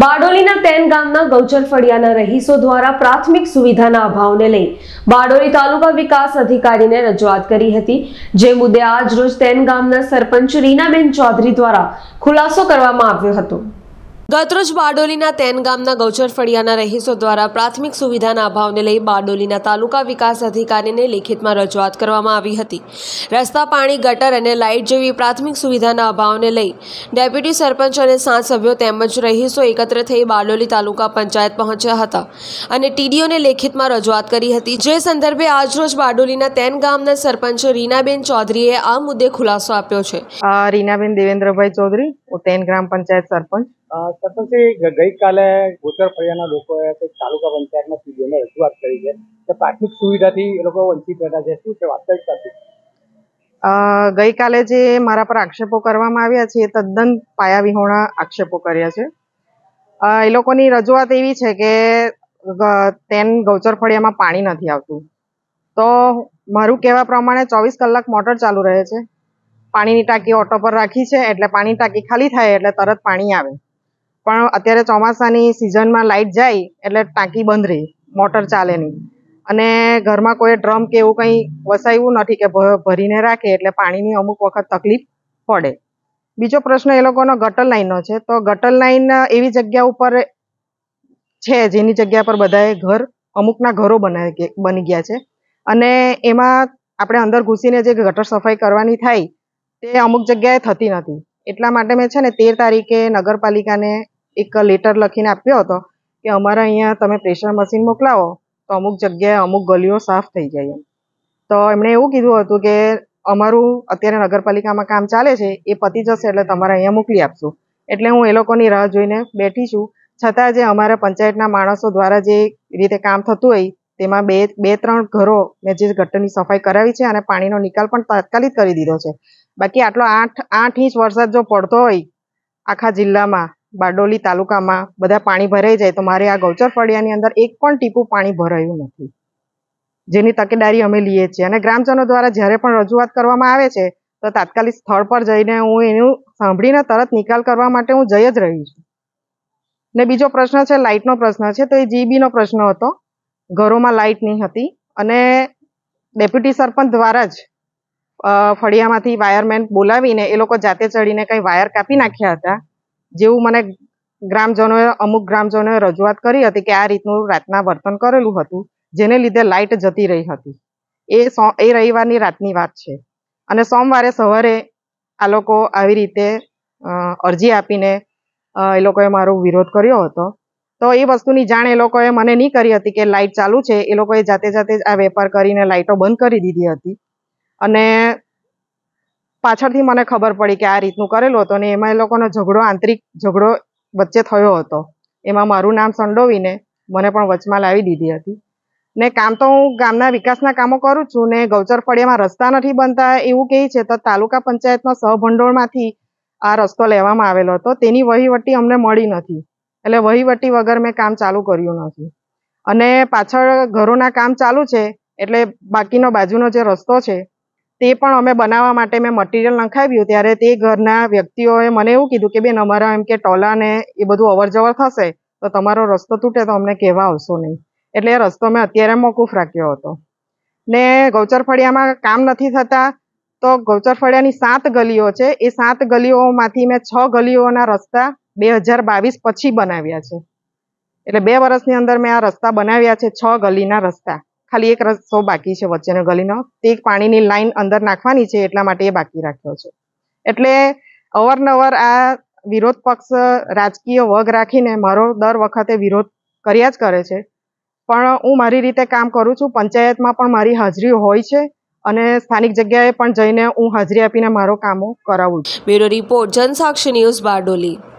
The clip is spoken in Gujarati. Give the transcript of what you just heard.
બારડોલીના તેન ગામના ગૌચર ફળિયાના રહીશો દ્વારા પ્રાથમિક સુવિધાના અભાવને લઈ બારડોલી તાલુકા વિકાસ અધિકારીને રજૂઆત કરી હતી જે મુદ્દે આજરોજ તેન ગામના સરપંચ રીનાબેન ચૌધરી દ્વારા ખુલાસો કરવામાં આવ્યો હતો ગતરોજ બારડોલીના તેન ગામના ગૌચર ફળિયાના રહીશો દ્વારા પ્રાથમિક સુવિધાના અભાવને લઈ બારડોલીના તાલુકા વિકાસ અધિકારીને લેખિતમાં રજૂઆત કરવામાં આવી હતી રસ્તા પાણી ગટર અને લાઇટ જેવી પ્રાથમિક સુવિધાના અભાવને લઈ ડેપ્યુટી સરપંચ અને સાત સભ્યો તેમજ રહીશો એકત્ર થઈ બારડોલી તાલુકા પંચાયત પહોંચ્યા હતા અને ટીડીઓને લેખિતમાં રજૂઆત કરી હતી જે સંદર્ભે આજરોજ બારડોલીના તેન ગામના સરપંચ રીનાબેન ચૌધરીએ આ મુદ્દે ખુલાસો આપ્યો છે રીનાબેન દેવેન્દ્રભાઈ ચૌધરી ઉતેન ગ્રામ પંચાયત સરપંચ સરપંચશ્રી ગઈકાલે ગોચર ફળિયાના લોકોએ તાલુકા પંચાયતમાં સીડીઓને રજૂઆત કરી છે કે પ્રાથમિક સુવિધાથી એ લોકો વંચિત રહેતા છે શું છે વાસ્તવિકતા શું ગઈકાલે જે મારા પર આક્ષેપો કરવામાં આવ્યા છે એ તદ્દન પાયાવિહોણા આક્ષેપો કર્યા છે એ લોકોની રજૂઆત એવી છે કે તેન ગૌચર ફળિયામાં પાણી નથી આવતું તો મારું કહેવા પ્રમાણે ચોવીસ કલાક મોટર ચાલુ રહે છે પાણીની ટાંકી ઓટો પર રાખી છે એટલે પાણી ટાંકી ખાલી થાય એટલે તરત પાણી આવે પણ અત્યારે ચોમાસાની સિઝનમાં લાઇટ જાય એટલે ટાંકી બંધ રહી મોટર ચાલે નહીં અને ઘરમાં કોઈ ડ્રમ કે એવું કંઈ વસાવ્યું નથી કે ભરીને રાખે એટલે પાણીની અમુક વખત તકલીફ પડે બીજો પ્રશ્ન એ લોકોનો ગટર લાઇનનો છે તો ગટર લાઇન એવી જગ્યા ઉપર છે જેની જગ્યા પર બધાએ ઘર અમુકના ઘરો બનાવી બની ગયા છે અને એમાં આપણે અંદર ઘૂસીને જે ગટર સફાઈ કરવાની થાય તે અમુક જગ્યાએ થતી નથી એટલા માટે મેં છે ને તેર તારીખે નગરપાલિકાને એક લેટર લખીને આપ્યો હતો કે અમારા અહીંયા તમે પ્રેશર મશીન મોકલાવો તો અમુક જગ્યાએ અમુક ગલીઓ સાફ થઈ જાય એમ તો એમણે એવું કીધું હતું કે અમારું અત્યારે નગરપાલિકામાં કામ ચાલે છે એ પતી જશે એટલે તમારે અહીંયા મોકલી આપશું એટલે હું એ લોકોની રાહ જોઈને બેઠી છું છતાં જે અમારા પંચાયતના માણસો દ્વારા જે રીતે કામ થતું હોય તેમાં બે બે ત્રણ ઘરો મેં જે ગટરની સફાઈ કરાવી છે અને પાણીનો નિકાલ પણ તાત્કાલિક કરી દીધો છે બાકી આટલો આઠ આઠ ઇંચ વરસાદ જો પડતો હોય આખા જિલ્લામાં બારડોલી તાલુકામાં બધા પાણી ભરાઈ જાય તો મારે આ ગૌચર ફળિયાની અંદર એક પણ ટીપું પાણી ભરાયું નથી જેની તકેદારી અમે લઈએ છીએ અને ગ્રામજનો દ્વારા જ્યારે પણ રજૂઆત કરવામાં આવે છે તો તાત્કાલિક સ્થળ પર જઈને હું એનું સાંભળીને તરત નિકાલ કરવા માટે હું જઈ જ રહી છું ને બીજો પ્રશ્ન છે લાઇટનો પ્રશ્ન છે તો એ જીબીનો પ્રશ્ન હતો ઘરોમાં લાઇટ નહીં હતી અને ડેપ્યુટી સરપંચ દ્વારા જ ફળિયામાંથી વાયરમેન બોલાવીને એ લોકો જાતે ચડીને કંઈ વાયર કાપી નાખ્યા હતા જેવું મને ગ્રામજનોએ અમુક ગ્રામજનોએ રજૂઆત કરી હતી કે આ રીતનું રાતના વર્તન કરેલું હતું જેને લીધે લાઇટ જતી રહી હતી એ એ રવિવારની રાતની વાત છે અને સોમવારે સવારે આ લોકો આવી રીતે અરજી આપીને એ લોકોએ મારો વિરોધ કર્યો હતો તો એ વસ્તુની જાણ એ લોકોએ મને નહીં કરી હતી કે લાઇટ ચાલુ છે એ લોકોએ જાતે જાતે જ આ વેપાર કરીને લાઇટો બંધ કરી દીધી હતી અને પાછળથી મને ખબર પડી કે આ રીતનું કરેલું હતું ને એમાં એ લોકોનો ઝઘડો આંતરિક ઝઘડો વચ્ચે થયો હતો એમાં મારું નામ સંડોવીને મને પણ વચમાં લાવી દીધી હતી ને કામ તો હું ગામના વિકાસના કામો કરું છું ને ગૌચર ફળિયામાં રસ્તા નથી બનતા એવું કહે છે તો તાલુકા પંચાયતનો સહભંડોળમાંથી આ રસ્તો લેવામાં આવેલો હતો તેની વહીવટી અમને મળી નથી એટલે વહીવટી વગર મેં કામ ચાલુ કર્યું નથી અને પાછળ ઘરોના કામ ચાલુ છે એટલે બાકીનો બાજુનો જે રસ્તો છે તે પણ અમે બનાવવા માટે મેં મટીરિયલ નખાવ્યું ત્યારે તે ઘરના વ્યક્તિઓએ મને એવું કીધું કે બેન અમારા એમ કે ટોલાને એ બધું અવરજવર થશે તો તમારો રસ્તો તૂટે તો અમને કહેવા આવશો નહીં એટલે એ રસ્તો મેં અત્યારે મોકૂફ રાખ્યો હતો ને ગૌચર ફળિયામાં કામ નથી થતા તો ગૌચર ફળિયાની સાત ગલીઓ છે એ સાત ગલીઓમાંથી મેં છ ગલીઓના રસ્તા બે હજાર બાવીસ પછી બનાવ્યા છે એટલે બે વર્ષની અંદર મેં આ રસ્તા બનાવ્યા છે છ ગલીના રસ્તા ખાલી એક રસ્તો બાકી છે વચ્ચેનો ગલીનો તે પાણીની લાઈન અંદર નાખવાની છે એટલા માટે એ બાકી રાખ્યો છે એટલે અવારનવાર આ વિરોધ પક્ષ રાજકીય વગ રાખીને મારો દર વખતે વિરોધ કર્યા જ કરે છે પણ હું મારી રીતે કામ કરું છું પંચાયતમાં પણ મારી હાજરી હોય છે અને સ્થાનિક જગ્યાએ પણ જઈને હું હાજરી આપીને મારો કામો કરાવું છું bureau report Jansakshi news Bardoli